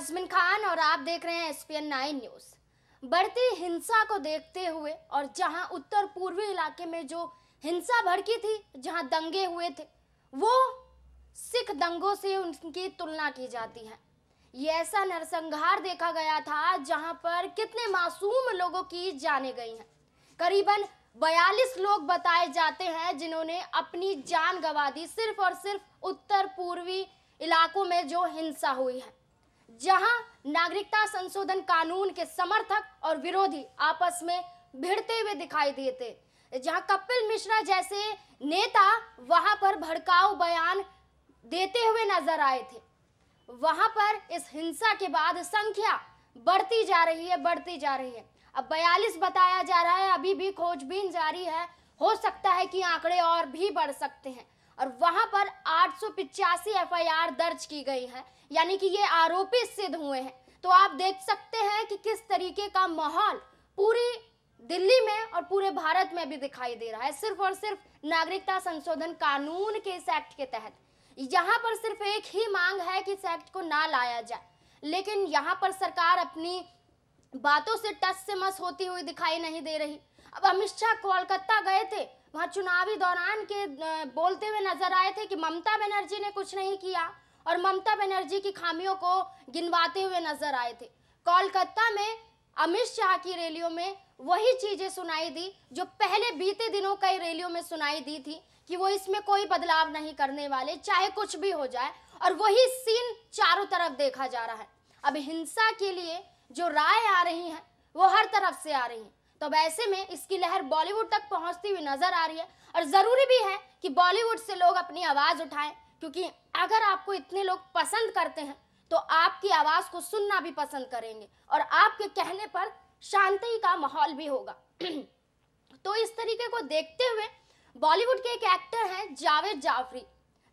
आजमिन खान और आप देख रहे हैं S P N nine news बढ़ती हिंसा को देखते हुए और जहां उत्तर पूर्वी इलाके में जो हिंसा भड़की थी जहां दंगे हुए थे वो सिख दंगों से उनकी तुलना की जाती है ये ऐसा नरसंहार देखा गया था जहां पर कितने मासूम लोगों की जाने गई हैं करीबन बयालीस लोग बताए जाते हैं जिन्होंने अपनी जान गंवा दी सिर्फ और सिर्फ उत्तर पूर्वी इलाकों में जो हिंसा हुई है जहां नागरिकता संशोधन कानून के समर्थक और विरोधी आपस में भिड़ते हुए दिखाई दिए थे जहां कपिल मिश्रा जैसे नेता वहां पर भड़काऊ बयान देते हुए नजर आए थे वहां पर इस हिंसा के बाद संख्या बढ़ती जा रही है बढ़ती जा रही है अब बयालीस बताया जा रहा है अभी भी खोजबीन जारी है हो सकता है कि आंकड़े और भी बढ़ सकते हैं और वहां पर आठ सौ एफआईआर दर्ज की गई है यानी कि ये आरोपी सिद्ध हुए हैं तो आप देख सकते हैं कि किस तरीके का माहौल पूरी दिल्ली में और पूरे भारत में भी दिखाई दे रहा है सिर्फ और सिर्फ नागरिकता संशोधन कानून के इस एक्ट के तहत यहाँ पर सिर्फ एक ही मांग है कि इस एक्ट को ना लाया जाए लेकिन यहाँ पर सरकार अपनी बातों से टस से मस होती हुई दिखाई नहीं दे रही अब अमित शाह कोलकाता गए थे वहाँ चुनावी दौरान के बोलते हुए नजर आए थे कि ममता बनर्जी ने कुछ नहीं किया और ममता बनर्जी की खामियों को गिनवाते हुए नजर आए थे कोलकाता में अमित शाह की रैलियों में वही चीजें सुनाई दी जो पहले बीते दिनों कई रैलियों में सुनाई दी थी कि वो इसमें कोई बदलाव नहीं करने वाले चाहे कुछ भी हो जाए और वही सीन चारों तरफ देखा जा रहा है अब हिंसा के लिए जो राय आ रही है वो हर तरफ से आ रही है तो अब ऐसे में इसकी लहर बॉलीवुड तक पहुंचती हुई नजर आ रही है और ज़रूरी भी है कि बॉलीवुड से लोग अपनी आवाज़ उठाएं क्योंकि अगर आपको इतने लोग पसंद करते हैं तो आपकी आवाज़ को सुनना भी पसंद करेंगे और आपके कहने पर शांति का माहौल भी होगा तो इस तरीके को देखते हुए बॉलीवुड के एक एक्टर हैं जावेद जाफरी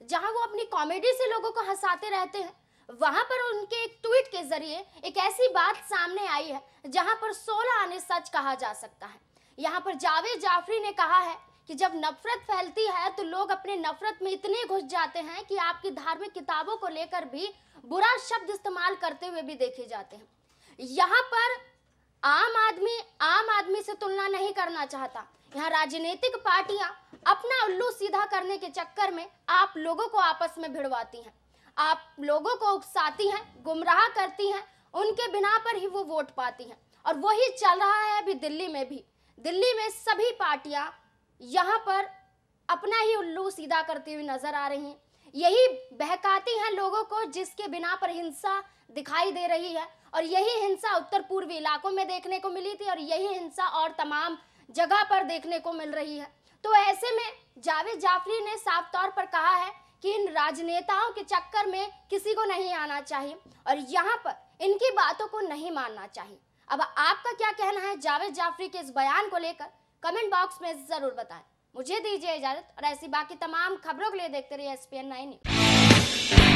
जहां वो अपनी कॉमेडी से लोगों को हंसाते रहते हैं वहां पर उनके एक ट्वीट के जरिए एक ऐसी बात सामने आई है जहां पर सोलह आने सच कहा जा सकता है यहां पर जावेद जाफरी ने कहा है कि जब नफरत फैलती है तो लोग अपने नफरत में इतने घुस जाते हैं कि आपकी धार्मिक किताबों को लेकर भी बुरा शब्द इस्तेमाल करते हुए भी देखे जाते हैं यहाँ पर आम आदमी आम आदमी से तुलना नहीं करना चाहता यहाँ राजनीतिक पार्टियां अपना उल्लू सीधा करने के चक्कर में आप लोगों को आपस में भिड़वाती हैं आप लोगों को उकसाती हैं गुमराह करती हैं उनके बिना पर ही वो वोट पाती हैं और वही चल रहा है अभी दिल्ली में भी दिल्ली में सभी पार्टियां यहाँ पर अपना ही उल्लू सीधा करती हुई नजर आ रही हैं यही बहकाती हैं लोगों को जिसके बिना पर हिंसा दिखाई दे रही है और यही हिंसा उत्तर पूर्वी इलाकों में देखने को मिली थी और यही हिंसा और तमाम जगह पर देखने को मिल रही है तो ऐसे में जावेद जाफरी ने साफ तौर पर कहा है कि इन राजनेताओं के चक्कर में किसी को नहीं आना चाहिए और यहाँ पर इनकी बातों को नहीं मानना चाहिए अब आपका क्या कहना है जावेद जाफरी के इस बयान को लेकर कमेंट बॉक्स में ज़रूर बताएं मुझे दीजिए इजाज़त और ऐसी बाकी तमाम खबरों के लिए देखते रहिए एस पी एन नाइन